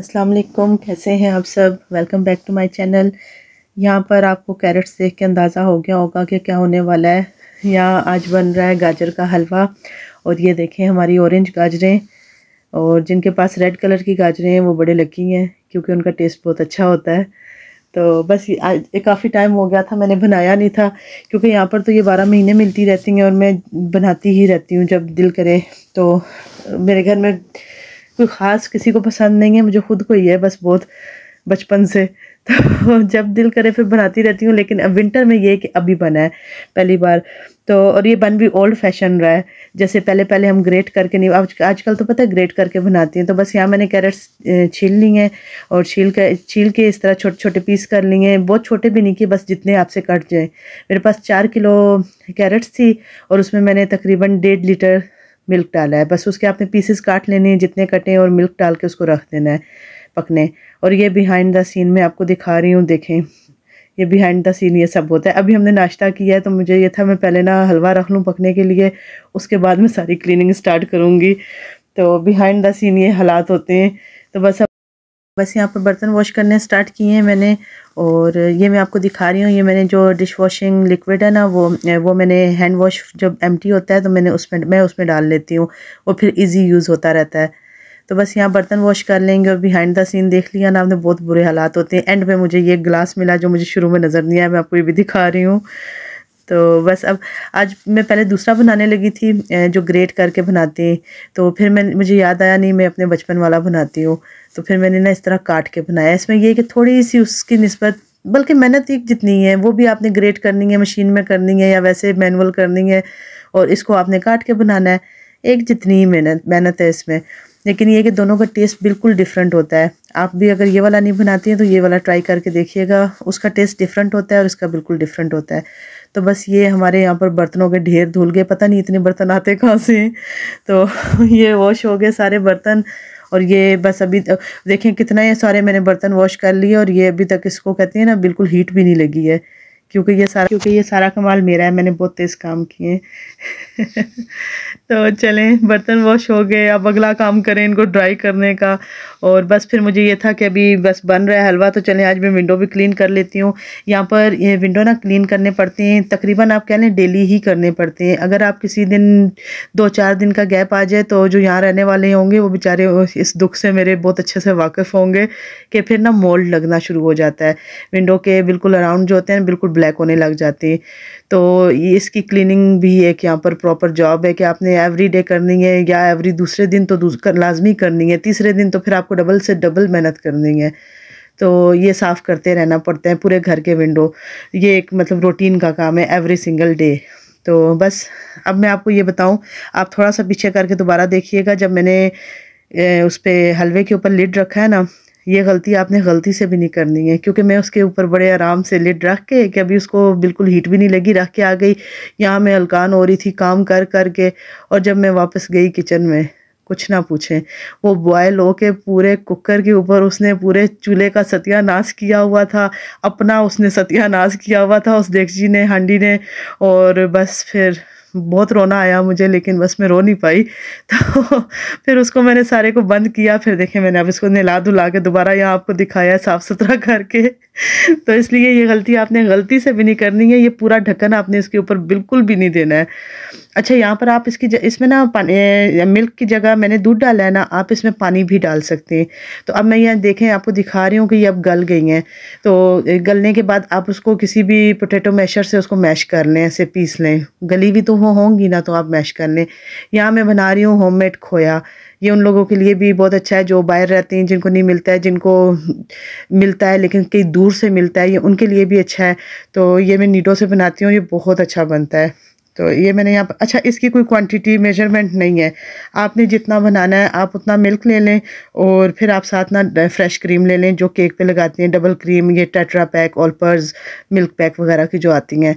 अस्सलाम वालेकुम कैसे हैं आप सब welcome back to my channel यहाँ पर आपको कैरेट्स देख के अंदाज़ा हो गया होगा कि क्या होने वाला है यहाँ आज बन रहा है गाजर का हलवा और ये देखें हमारी ऑरेंज गाजरें और जिनके पास रेड कलर की गाजरें हैं वो बड़े लकी हैं क्योंकि उनका टेस्ट बहुत अच्छा होता है तो बस आज काफ़ी टाइम हो गया था मैंने बनाया नहीं था क्योंकि यहाँ पर तो ये बारह महीने मिलती रहती हैं और मैं बनाती ही रहती हूँ जब दिल करे तो मेरे घर में कोई ख़ास किसी को पसंद नहीं है मुझे खुद को ही है बस बहुत बचपन से तो जब दिल करे फिर बनाती रहती हूँ लेकिन अब विंटर में ये कि अभी बना है पहली बार तो और ये बन भी ओल्ड फैशन रहा है जैसे पहले पहले हम ग्रेट करके नहीं आज आजकल तो पता है ग्रेट करके बनाती हैं तो बस यहाँ मैंने कैरेट्स छील ली हैं और छील कर छील के इस तरह छोटे छोटे पीस कर लिए हैं बहुत छोटे भी नहीं किए बस जितने आपसे कट जाएँ मेरे पास चार किलो कैरेट्स थी और उसमें मैंने तकरीबन डेढ़ लीटर मिल्क डाला है बस उसके आपने पीसेस काट लेने हैं जितने कटे और मिल्क डाल के उसको रख देना है पकने और ये बिहाइंड द सीन मैं आपको दिखा रही हूँ देखें ये बिहाइंड द सीन ये सब होता है अभी हमने नाश्ता किया है तो मुझे ये था मैं पहले ना हलवा रख लूँ पकने के लिए उसके बाद मैं सारी क्लीनिंग स्टार्ट करूँगी तो बिहाइंड द सीन ये हालात होते हैं तो बस बस यहाँ पर बर्तन वॉश करने स्टार्ट किए हैं मैंने और ये मैं आपको दिखा रही हूँ ये मैंने जो डिश वॉशिंग लिक्विड है ना वो वो मैंने हैंड वॉश जब एम्प्टी होता है तो मैंने उसमें मैं उसमें डाल लेती हूँ वो फिर इजी यूज़ होता रहता है तो बस यहाँ बर्तन वॉश कर लेंगे और बिहाइंड द सीन देख लिया ना आपने बहुत बुरे हालात होते हैं एंड में मुझे ये ग्लास मिला जो मुझे शुरू में नज़र नहीं आया मैं आपको ये भी दिखा रही हूँ तो बस अब आज मैं पहले दूसरा बनाने लगी थी जो ग्रेट करके बनाते हैं तो फिर मैं मुझे याद आया नहीं मैं अपने बचपन वाला बनाती हूँ तो फिर मैंने ना इस तरह काट के बनाया इसमें यह कि थोड़ी सी उसकी नस्बत बल्कि मेहनत एक जितनी है वो भी आपने ग्रेट करनी है मशीन में करनी है या वैसे मैनुअल करनी है और इसको आपने काट के बनाना है एक जितनी ही मेहनत मेहनत है इसमें लेकिन ये कि दोनों का टेस्ट बिल्कुल डिफरेंट होता है आप भी अगर ये वाला नहीं बनाती हैं तो ये वाला ट्राई करके देखिएगा उसका टेस्ट डिफरेंट होता है और इसका बिल्कुल डिफरेंट होता है तो बस ये हमारे यहाँ पर बर्तनों के ढेर धुल गए पता नहीं इतने बर्तन आते कहाँ से तो ये वॉश हो गए सारे बर्तन और ये बस अभी तो देखें कितना ये सारे मैंने बर्तन वॉश कर लिए और ये अभी तक इसको कहते हैं ना बिल्कुल हीट भी नहीं लगी है क्योंकि ये सारा क्योंकि ये सारा कमाल मेरा है मैंने बहुत तेज़ काम किए तो चलें बर्तन वॉश हो गए अब अगला काम करें इनको ड्राई करने का और बस फिर मुझे ये था कि अभी बस बन रहा है हलवा तो चले आज मैं विंडो भी क्लीन कर लेती हूँ यहाँ पर ये विंडो ना क्लीन करने पड़ते हैं तकरीबन आप कह लें डेली ही करने पड़ते हैं अगर आप किसी दिन दो चार दिन का गैप आ जाए तो जो यहाँ रहने वाले होंगे वो बेचारे इस दुख से मेरे बहुत अच्छे से वाकिफ़ होंगे कि फिर ना मोल्ड लगना शुरू हो जाता है विंडो के बिल्कुल अराउंड जो होते हैं बिल्कुल ब्लैक होने लग जाते हैं तो इसकी क्लीनिंग भी एक यहाँ पर प्रॉपर जॉब है कि आपने एवरी डे करनी है या एवरी दूसरे दिन तो कर, लाजमी करनी है तीसरे दिन तो फिर आपको डबल से डबल मेहनत करनी है तो ये साफ़ करते रहना पड़ते हैं पूरे घर के विंडो ये एक मतलब रूटीन का काम है एवरी सिंगल डे तो बस अब मैं आपको ये बताऊं आप थोड़ा सा पीछे करके दोबारा देखिएगा जब मैंने उस पर हलवे के ऊपर लिड रखा है ना ये गलती आपने गलती से भी नहीं करनी है क्योंकि मैं उसके ऊपर बड़े आराम से लिड रख के कि अभी उसको बिल्कुल हीट भी नहीं लगी रख के आ गई यहाँ मैं अलकान हो रही थी काम कर कर के और जब मैं वापस गई किचन में कुछ ना पूछें वो बॉयल हो के पूरे कुकर के ऊपर उसने पूरे चूल्हे का सत्यानाश किया हुआ था अपना उसने सत्यानाश किया हुआ था उस देख जी ने हांडी ने और बस फिर बहुत रोना आया मुझे लेकिन बस मैं रो नहीं पाई तो फिर उसको मैंने सारे को बंद किया फिर देखे मैंने अब इसको नला धुला के दोबारा यहाँ आपको दिखाया साफ़ सुथरा करके तो इसलिए ये गलती आपने गलती से भी नहीं करनी है ये पूरा ढक्कन आपने इसके ऊपर बिल्कुल भी नहीं देना है अच्छा यहाँ पर आप इसकी इसमें ना मिल्क की जगह मैंने दूध डाला है ना आप इसमें पानी भी डाल सकते हैं तो अब मैं यहाँ देखें आपको दिखा रही हूँ कि ये अब गल गई हैं तो गलने के बाद आप उसको किसी भी पोटैटो मैशर से उसको मैश कर लें ऐसे पीस लें गली भी तो वो होंगी ना तो आप मैश कर लें यहाँ मैं बना रही हूँ होम खोया ये उन लोगों के लिए भी बहुत अच्छा है जो बाहर रहते हैं जिनको नहीं मिलता है जिनको मिलता है लेकिन कई दूर से मिलता है ये उनके लिए भी अच्छा है तो ये मैं नीडो से बनाती हूँ ये बहुत अच्छा बनता है तो ये मैंने यहाँ अच्छा इसकी कोई क्वांटिटी मेजरमेंट नहीं है आपने जितना बनाना है आप उतना मिल्क ले लें और फिर आप साथ ना फ्रेश क्रीम ले लें जो केक पे लगाते हैं डबल क्रीम ये tetra pack Olper's milk pack वगैरह की जो आती हैं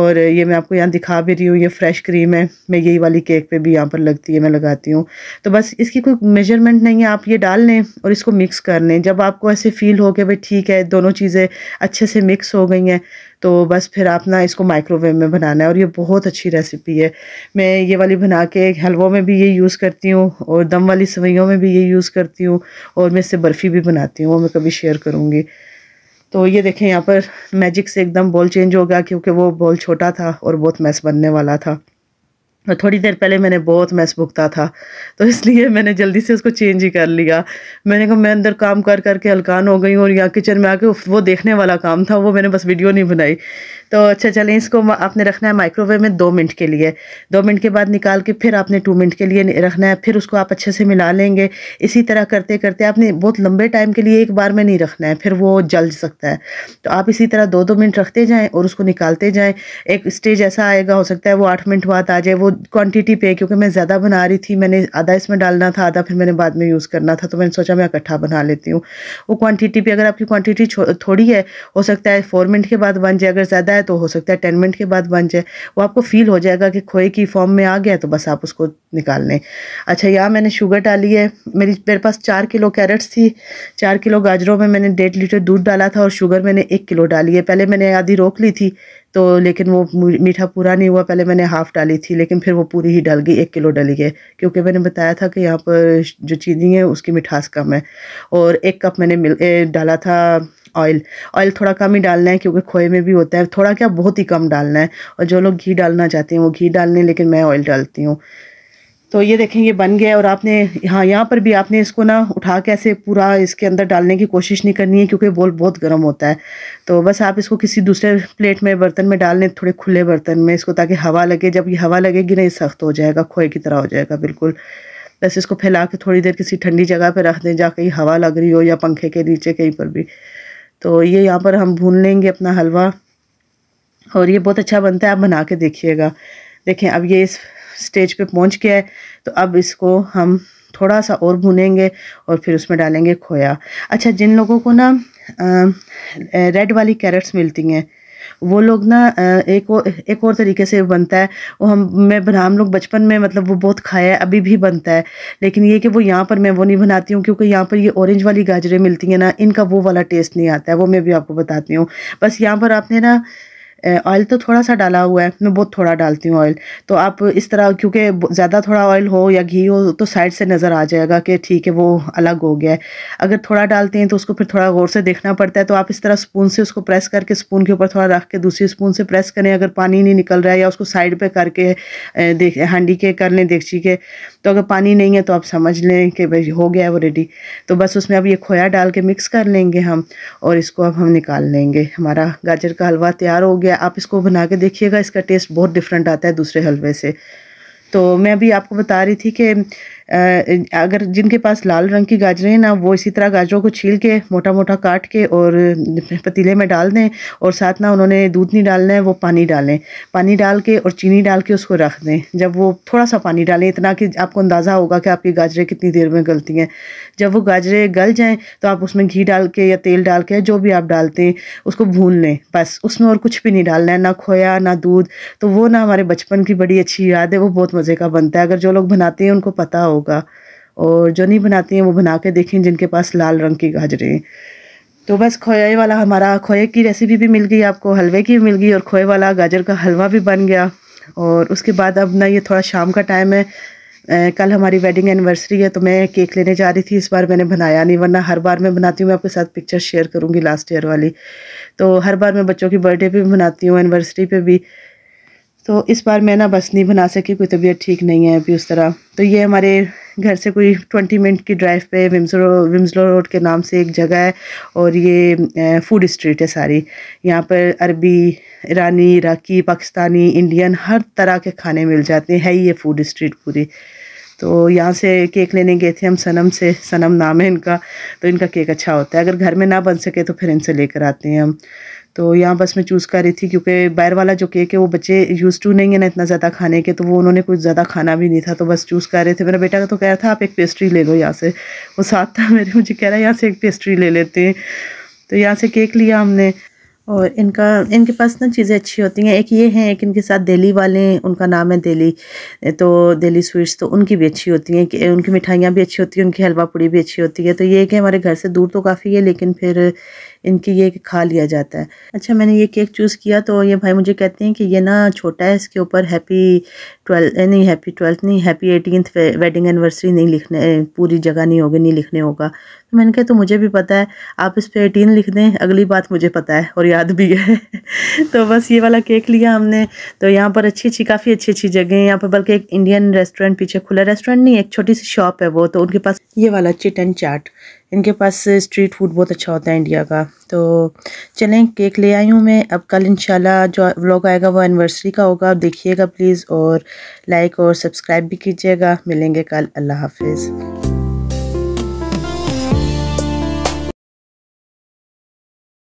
और ये मैं आपको यहाँ दिखा भी रही हूँ ये फ्रेश क्रीम है मैं यही वाली केक पर भी यहाँ पर लगती है मैं लगाती हूँ तो बस इसकी कोई मेजरमेंट नहीं है आप ये डाल लें और इसको मिक्स कर लें जब आपको ऐसे फील हो कि भाई ठीक है दोनों चीज़ें अच्छे से मिक्स हो गई हैं तो बस फिर आप ना इसको माइक्रोवेव में बनाना है और ये बहुत अच्छी रेसिपी है मैं ये वाली बना के हलवों में भी ये यूज़ करती हूँ और दम वाली सवैयों में भी ये यूज़ करती हूँ और मैं इससे बर्फ़ी भी बनाती हूँ वो मैं कभी शेयर करूँगी तो ये देखें यहाँ पर मैजिक से एकदम बॉल चेंज हो गया क्योंकि वो बॉल छोटा था और बहुत मैस बनने वाला था थोड़ी देर पहले मैंने बहुत मैस भुगता था तो इसलिए मैंने जल्दी से उसको चेंज ही कर लिया मैंने कहा मैं अंदर काम कर करके अलकान हो गई हूँ और यहाँ किचन में आके वो देखने वाला काम था वो मैंने बस वीडियो नहीं बनाई तो अच्छा चलें इसको आपने रखना है माइक्रोवेव में दो मिनट के लिए दो मिनट के बाद निकाल के फिर आपने टू मिनट के लिए रखना है फिर उसको आप अच्छे से मिला लेंगे इसी तरह करते करते आपने बहुत लंबे टाइम के लिए एक बार में नहीं रखना है फिर वो जल सकता है तो आप इसी तरह दो दो मिनट रखते जाएँ और उसको निकालते जाएँ एक स्टेज ऐसा आएगा हो सकता है वो आठ मिनट बाद आ जाए वो क्वांटिटी पे क्योंकि मैं ज़्यादा बना रही थी मैंने आधा इसमें डालना था आधा फिर मैंने बाद में यूज़ करना था तो मैंने सोचा मैं इकट्ठा बना लेती हूँ वो क्वांटिटी पे अगर आपकी क्वांटिटी थोड़ी है हो सकता है फोर मिनट के बाद बन जाए अगर ज़्यादा है तो हो सकता है टेन मिनट के बाद बन जाए वो आपको फील हो जाएगा कि खोए की फॉर्म में आ गया तो बस आप उसको निकाल लें अच्छा यहाँ मैंने शुगर डाली है मेरी मेरे पास चार किलो कैरेट्स थी चार किलो गाजरों में मैंने डेढ़ लीटर दूध डाला था और शुगर मैंने एक किलो डाली है पहले मैंने आधी रोक ली थी तो लेकिन वो मीठा पूरा नहीं हुआ पहले मैंने हाफ़ डाली थी लेकिन फिर वो पूरी ही डाल गई एक किलो डाली है क्योंकि मैंने बताया था कि यहाँ पर जो चीनी है उसकी मिठास कम है और एक कप मैंने मिल डाला था ऑयल ऑयल थोड़ा कम ही डालना है क्योंकि खोए में भी होता है थोड़ा क्या बहुत ही कम डालना है और जो लोग घी डालना चाहते हैं वो घी डालने लेकिन मैं ऑयल डालती हूँ तो ये देखें ये बन गया और आपने हाँ यहाँ पर भी आपने इसको ना उठा के ऐसे पूरा इसके अंदर डालने की कोशिश नहीं करनी है क्योंकि बोल बहुत गर्म होता है तो बस आप इसको किसी दूसरे प्लेट में बर्तन में डाल लें थोड़े खुले बर्तन में इसको ताकि हवा लगे जब ये हवा लगेगी ना ये सख्त हो जाएगा खोए की तरह हो जाएगा बिल्कुल बस इसको फैला के थोड़ी देर किसी ठंडी जगह पर रख दें जहाँ कहीं हवा लग रही हो या पंखे के नीचे कहीं पर भी तो ये यहाँ पर हम भून लेंगे अपना हलवा और ये बहुत अच्छा बनता है आप बना के देखिएगा देखें अब ये इस स्टेज पे पहुंच गया है तो अब इसको हम थोड़ा सा और भुनेंगे और फिर उसमें डालेंगे खोया अच्छा जिन लोगों को ना रेड वाली कैरेट्स मिलती हैं वो लोग ना एक और एक और तरीके से बनता है वो हम मैं बना हम लोग बचपन में मतलब वो बहुत खाया है अभी भी बनता है लेकिन ये कि वो यहाँ पर मैं वो नहीं बनाती हूँ क्योंकि यहाँ पर ये ऑरेंज वाली गाजरें मिलती हैं ना इनका वो वाला टेस्ट नहीं आता है वो मैं भी आपको बताती हूँ बस यहाँ पर आपने ना ऑयल तो थोड़ा सा डाला हुआ है मैं बहुत थोड़ा डालती हूँ ऑयल तो आप इस तरह क्योंकि ज़्यादा थोड़ा ऑयल हो या घी हो तो साइड से नज़र आ जाएगा कि ठीक है वो अलग हो गया है अगर थोड़ा डालते हैं तो उसको फिर थोड़ा गौर से देखना पड़ता है तो आप इस तरह स्पून से उसको प्रेस करके स्पून के ऊपर थोड़ा रख के दूसरी स्पून से प्रेस करें अगर पानी नहीं निकल रहा है या उसको साइड पर करके देख हांडी के कर लें देखी के तो अगर पानी नहीं है तो आप समझ लें कि भाई हो गया है वो रेडी तो बस उसमें अब ये खोया डाल के मिक्स कर लेंगे हम और इसको अब हम निकाल लेंगे हमारा गाजर का हलवा तैयार हो गया है आप इसको बना के देखिएगा इसका टेस्ट बहुत डिफरेंट आता है दूसरे हलवे से तो मैं अभी आपको बता रही थी कि अगर जिनके पास लाल रंग की गाजरें हैं ना वो इसी तरह गाजरों को छील के मोटा मोटा काट के और पतीले में डाल दें और साथ ना उन्होंने दूध नहीं डालना है वो पानी डालें पानी डाल के और चीनी डाल के उसको रख दें जब वो थोड़ा सा पानी डालें इतना कि आपको अंदाज़ा होगा कि आपकी गाजरें कितनी देर में गलती हैं जब वो गाजरें गल जाएँ तो आप उसमें घी डाल के या तेल डाल के जो भी आप डालते हैं उसको भून लें बस उसमें और कुछ भी नहीं डालना है ना खोया ना दूध तो वो ना हमारे बचपन की बड़ी अच्छी याद है वो बहुत मज़े का बनता है अगर जो लोग बनाते हैं उनको पता हो होगा और जो नहीं बनाती हैं वो बना के देखें जिनके पास लाल रंग की गाजरें तो बस खोए वाला हमारा खोए की रेसिपी भी मिल गई आपको हलवे की मिल गई और खोए वाला गाजर का हलवा भी बन गया और उसके बाद अब ना ये थोड़ा शाम का टाइम है ए, कल हमारी वेडिंग एनिवर्सरी है तो मैं केक लेने जा रही थी इस बार मैंने बनाया नहीं वरना हर बार मैं बनाती हूँ मैं आपके साथ पिक्चर शेयर करूँगी लास्ट ईयर वाली तो हर बार मैं बच्चों की बर्थडे पर भी बनाती हूँ एनिवर्सरी पर भी तो इस बार मैं ना बस नहीं बना सकी कोई तबीयत ठीक नहीं है अभी उस तरह तो ये हमारे घर से कोई ट्वेंटी मिनट की ड्राइव पे विम्सलो विम्सलो रोड के नाम से एक जगह है और ये फूड स्ट्रीट है सारी यहाँ पर अरबी ईरानी इराकी पाकिस्तानी इंडियन हर तरह के खाने मिल जाते हैं ये फूड स्ट्रीट पूरी तो यहाँ से केक लेने गए थे हम सनम से सनम नाम है इनका तो इनका केक अच्छा होता है अगर घर में ना बन सके तो फिर इनसे लेकर आते हैं हम तो यहाँ बस मैं चूज़ कर रही थी क्योंकि बाहर वाला जो केक है वो बच्चे यूज़ टू नहीं है ना इतना ज़्यादा खाने के तो वो उन्होंने कुछ ज़्यादा खाना भी नहीं था तो बस चूज़ कर रहे थे मेरा बेटा तो कह रहा था आप एक पेस्ट्री ले लो यहाँ से वो साथ था मेरे मुझे कह रहा है यहाँ से एक पेस्ट्री ले लेते हैं तो यहाँ से केक लिया हमने और इनका इनके पास ना चीज़ें अच्छी होती हैं एक ये हैं एक इनके साथ दिल्ली वाले हैं उनका नाम है दिल्ली तो दिल्ली स्वीट्स तो उनकी भी अच्छी होती हैं कि उनकी मिठाइयाँ भी अच्छी होती हैं उनकी हलवा पूड़ी भी अच्छी होती है तो ये कि हमारे घर से दूर तो काफ़ी है लेकिन फिर इनकी ये खा लिया जाता है अच्छा मैंने ये केक चूज़ किया तो ये भाई मुझे कहते हैं कि ये ना छोटा है इसके ऊपर हैप्पी ट्वेल्थ नहीं हैप्पी ट्वेल्थ नहीं हैप्पी एटीनथ वेडिंग एनिवर्सरी नहीं लिखने पूरी जगह नहीं होगी नहीं लिखने होगा तो मैंने कहा तो मुझे भी पता है आप इस पर एटीन लिख दें अगली बात मुझे पता है और याद भी है तो बस ये वाला केक लिया हमने तो यहाँ पर अच्छी अच्छी काफ़ी अच्छी अच्छी जगह है यहाँ पर बल्कि एक इंडियन रेस्टोरेंट पीछे खुला रेस्टोरेंट नहीं एक छोटी सी शॉप है वो तो उनके पास ये वाला चिटन चाट इनके पास स्ट्रीट फूड बहुत अच्छा होता है इंडिया का तो चलें केक ले आई हूँ मैं अब कल इंशाल्लाह जो व्लॉग आएगा वो एनिवर्सरी का होगा आप देखिएगा प्लीज़ और लाइक और सब्सक्राइब भी कीजिएगा मिलेंगे कल अल्लाह हाफिज़